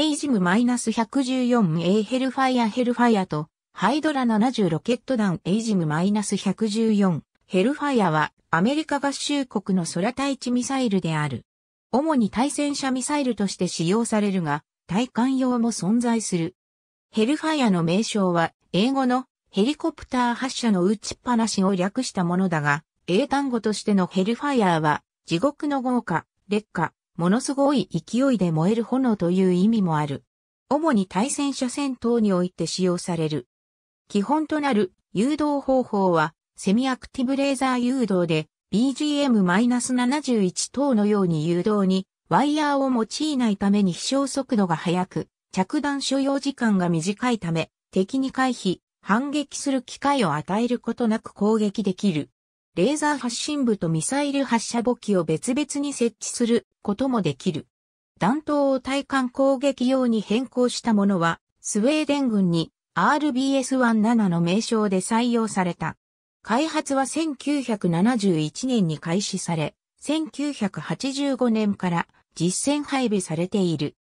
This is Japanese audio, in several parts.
エイジム -114A ヘルファイアヘルファイアと、ハイドラ70ロケット弾エイジム -114 ヘルファイアはアメリカ合衆国の空対地ミサイルである。主に対戦車ミサイルとして使用されるが、対艦用も存在する。ヘルファイアの名称は、英語のヘリコプター発射の打ちっぱなしを略したものだが、英単語としてのヘルファイアは、地獄の豪華、劣化、ものすごい勢いで燃える炎という意味もある。主に対戦車戦闘において使用される。基本となる誘導方法は、セミアクティブレーザー誘導で、BGM-71 等のように誘導に、ワイヤーを用いないために飛翔速度が速く、着弾所要時間が短いため、敵に回避、反撃する機会を与えることなく攻撃できる。レーザー発信部とミサイル発射母機を別々に設置することもできる。弾頭を対艦攻撃用に変更したものは、スウェーデン軍に RBS-17 の名称で採用された。開発は1971年に開始され、1985年から実戦配備されている。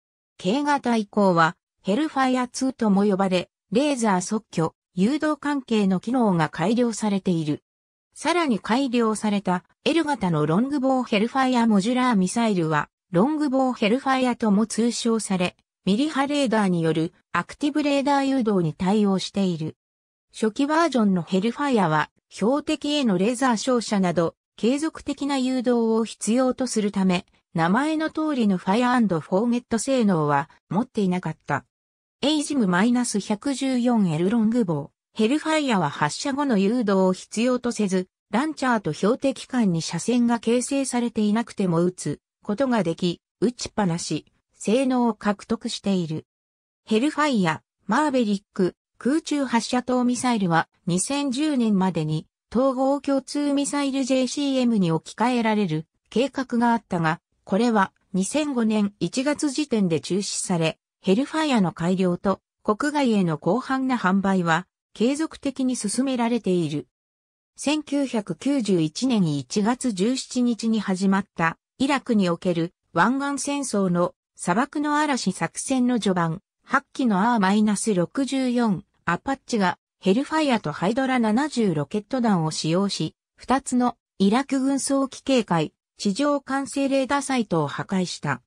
軽型以降は、ヘルファイア2とも呼ばれ、レーザー即挙、誘導関係の機能が改良されている。さらに改良された L 型のロングボウヘルファイアモジュラーミサイルは、ロングボウヘルファイアとも通称され、ミリ波レーダーによるアクティブレーダー誘導に対応している。初期バージョンのヘルファイアは、標的へのレーザー照射など、継続的な誘導を必要とするため、名前の通りのファイアフォーゲット性能は持っていなかった。エイジム -114L ロングボウ。ヘルファイアは発射後の誘導を必要とせず、ランチャーと標的間に射線が形成されていなくても撃つことができ、撃ちっぱなし、性能を獲得している。ヘルファイア、マーベリック、空中発射等ミサイルは2010年までに統合共通ミサイル JCM に置き換えられる計画があったが、これは2005年1月時点で中止され、ヘルファイアの改良と国外への広範な販売は継続的に進められている。1991年1月17日に始まったイラクにおける湾岸戦争の砂漠の嵐作戦の序盤、8機の R-64 アパッチがヘルファイアとハイドラ70ロケット弾を使用し、2つのイラク軍装機警戒、地上管制レーダーサイトを破壊した。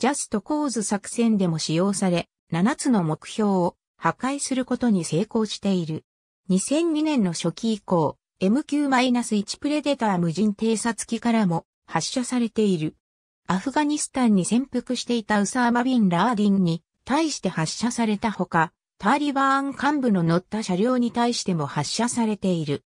ジャストコーズ作戦でも使用され、7つの目標を破壊することに成功している。2002年の初期以降、MQ-1 プレデター無人偵察機からも発射されている。アフガニスタンに潜伏していたウサーマ・ビン・ラーディンに対して発射されたほか、タリバーン幹部の乗った車両に対しても発射されている。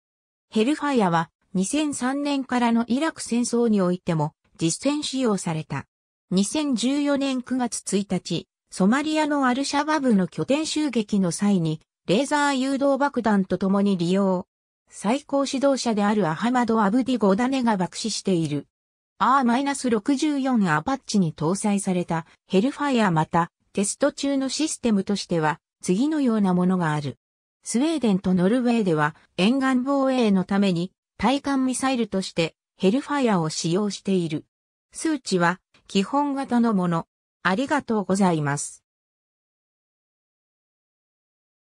ヘルファイアは2003年からのイラク戦争においても実戦使用された。2014年9月1日、ソマリアのアルシャバブの拠点襲撃の際に、レーザー誘導爆弾と共に利用。最高指導者であるアハマド・アブディ・ゴダネが爆死している。R-64 アパッチに搭載されたヘルファイアまたテスト中のシステムとしては次のようなものがある。スウェーデンとノルウェーでは沿岸防衛のために対艦ミサイルとしてヘルファイアを使用している。数値は基本型のもの。ありがとうございます。